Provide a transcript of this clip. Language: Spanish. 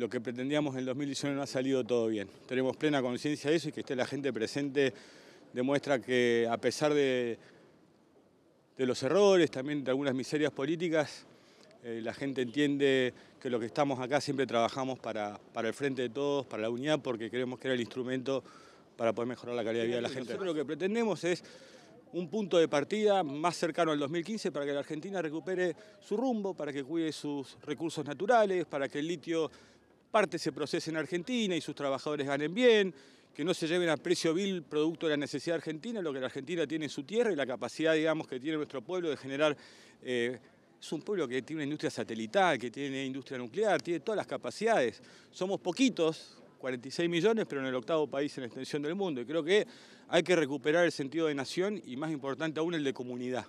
lo que pretendíamos en el 2019 no ha salido todo bien. Tenemos plena conciencia de eso y que esté la gente presente demuestra que a pesar de, de los errores, también de algunas miserias políticas, eh, la gente entiende que lo que estamos acá siempre trabajamos para, para el frente de todos, para la unidad, porque creemos que era el instrumento para poder mejorar la calidad de vida de la gente. Nosotros lo que pretendemos es un punto de partida más cercano al 2015 para que la Argentina recupere su rumbo, para que cuide sus recursos naturales, para que el litio parte se procese en Argentina y sus trabajadores ganen bien, que no se lleven a precio vil producto de la necesidad argentina, lo que la Argentina tiene en su tierra y la capacidad, digamos, que tiene nuestro pueblo de generar... Eh, es un pueblo que tiene una industria satelital, que tiene industria nuclear, tiene todas las capacidades. Somos poquitos, 46 millones, pero en el octavo país en extensión del mundo. Y creo que hay que recuperar el sentido de nación y más importante aún el de comunidad.